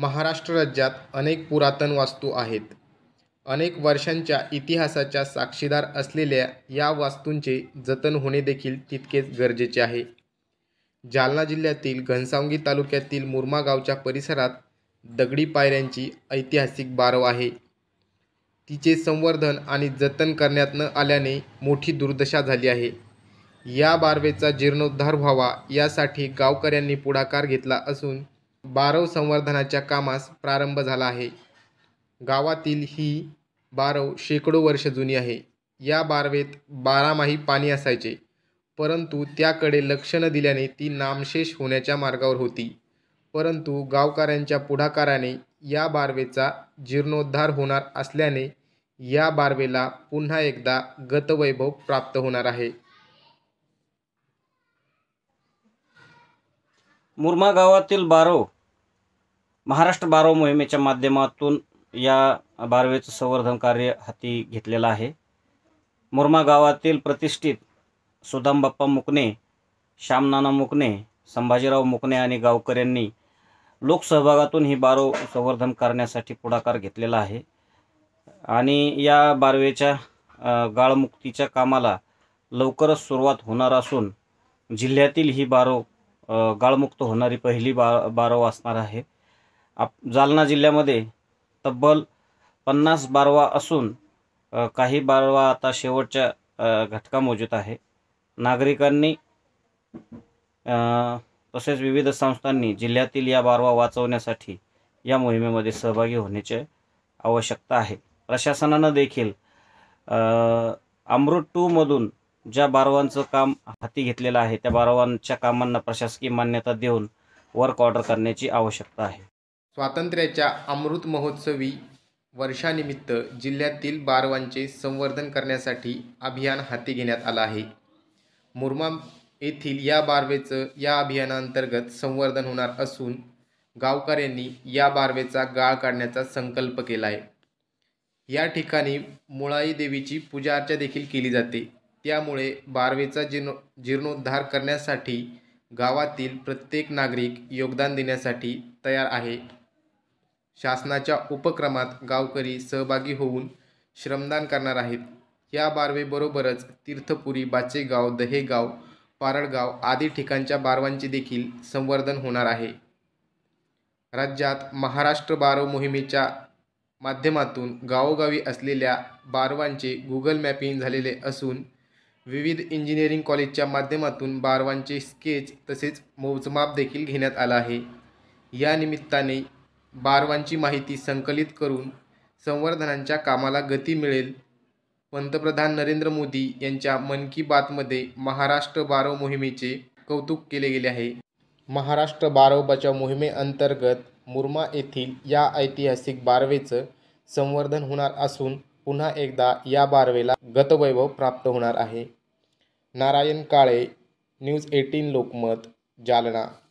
महाराष्ट्र राज्यात अनेक पुरातन वास्तू आहेत अनेक वर्षांच्या इतिहासाच्या साक्षीदार असलेल्या या वास्तूंचे जतन होणे देखील तितकेच गरजेचे आहे जालना जिल्ह्यातील घनसावंगी तालुक्यातील मुरमा गावच्या परिसरात दगडी पायऱ्यांची ऐतिहासिक बारव आहे तिचे संवर्धन आणि जतन करण्यात न आल्याने मोठी दुर्दशा झाली आहे या बारवेचा जीर्णोद्धार व्हावा यासाठी गावकऱ्यांनी पुढाकार घेतला असून बारव संवर्धनाच्या कामास प्रारंभ झाला आहे गावातील ही बारव शेकडो वर्ष जुनी आहे या बारवेत बारामाही पाणी असायचे परंतु त्याकडे लक्ष न दिल्याने ती नामशेष होण्याच्या मार्गावर होती परंतु गावकऱ्यांच्या पुढाकाराने या बारवेचा जीर्णोद्धार होणार असल्याने या बारवेला पुन्हा एकदा गतवैभव प्राप्त होणार आहे मुरमा गावातील बारव महाराष्ट्र बारव मोहिमेच्या माध्यमातून या बारवेचं संवर्धन कार्य हाती घेतलेलं आहे मुरमा गावातील प्रतिष्ठित सुदामबाप्पा मुकणे श्यामनाना मुकणे संभाजीराव मुकणे आणि गावकऱ्यांनी लोकसहभागातून ही बारव संवर्धन करण्यासाठी पुढाकार घेतलेला आहे आणि या बारवेच्या गाळमुक्तीच्या कामाला लवकरच सुरुवात होणार असून जिल्ह्यातील ही बारव गाळमुक्त होणारी पहिली बा बारव असणार आहे आप जालना जिल्ह्यामध्ये तब्बल पन्नास बारवा असून काही बारवा आता शेवटच्या घटका मोजूत आहे नागरिकांनी तसेच विविध संस्थांनी जिल्ह्यातील या बारवा वाचवण्यासाठी या मोहिमेमध्ये सहभागी होण्याची आवश्यकता आहे प्रशासनानं देखील अमृत टूमधून ज्या बारवांचं काम हाती घेतलेलं आहे त्या बारवांच्या कामांना प्रशासकीय मान्यता देऊन वर्क ऑर्डर करण्याची आवश्यकता आहे स्वातंत्र्याच्या अमृत महोत्सवी वर्षानिमित्त जिल्ह्यातील बारवांचे संवर्धन करण्यासाठी अभियान हाती घेण्यात आलं आहे मुरमा येथील या बारवेचं या अभियानांतर्गत संवर्धन होणार असून गावकऱ्यांनी या बारवेचा गाळ काढण्याचा संकल्प केला आहे या ठिकाणी मुळाई देवीची पूजा अर्चा देखील केली जाते त्यामुळे बारवेचा जीर्णो जीर्णोद्धार करण्यासाठी गावातील प्रत्येक नागरिक योगदान देण्यासाठी तयार आहे शासनाच्या उपक्रमात गावकरी सहभागी होऊन श्रमदान करणार आहेत या बारवेबरोबरच तीर्थपुरी बाचेगाव दहेगाव पारळगाव आदी ठिकाणच्या बारवांचे देखील संवर्धन होणार आहे राज्यात महाराष्ट्र बारव मोहिमेच्या माध्यमातून गावोगावी असलेल्या बारवांचे गुगल मॅपिंग झालेले असून विविध इंजिनिअरिंग कॉलेजच्या माध्यमातून बारवांचे स्केच तसेच मोजमाप देखील घेण्यात आलं आहे या निमित्ताने बारवांची माहिती संकलित करून संवर्धनांच्या कामाला गती मिळेल पंतप्रधान नरेंद्र मोदी यांच्या मन की बातमध्ये महाराष्ट्र बारव मोहिमेचे कौतुक केले गेले आहे महाराष्ट्र बारव बचाव मोहिमेअंतर्गत मुरमा येथील या ऐतिहासिक बारवेचं संवर्धन होणार असून पुन्हा एकदा या बारवेला गतवैभव प्राप्त होणार आहे नारायण काळे न्यूज एटीन लोकमत जालना